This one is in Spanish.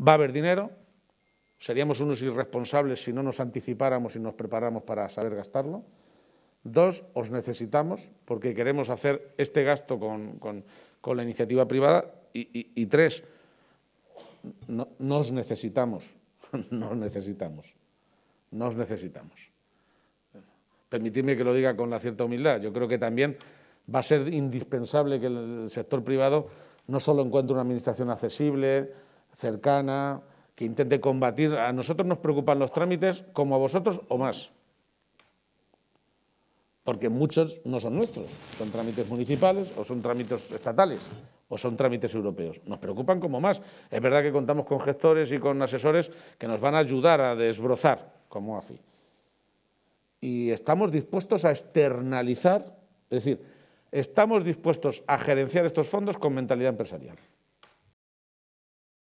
va a haber dinero, seríamos unos irresponsables si no nos anticipáramos y nos preparamos para saber gastarlo. Dos, os necesitamos porque queremos hacer este gasto con, la iniciativa privada. Y, tres, nos necesitamos, nos necesitamos, nos necesitamos. Permitidme que lo diga con la cierta humildad. Yo creo que también va a ser indispensable que el sector privado no solo encuentre una administración accesible, cercana, que intente combatir. A nosotros nos preocupan los trámites como a vosotros o más. Porque muchos no son nuestros, son trámites municipales o son trámites estatales o son trámites europeos. Nos preocupan como más. Es verdad que contamos con gestores y con asesores que nos van a ayudar a desbrozar como AFI. Y estamos dispuestos a externalizar, es decir, estamos dispuestos a gerenciar estos fondos con mentalidad empresarial.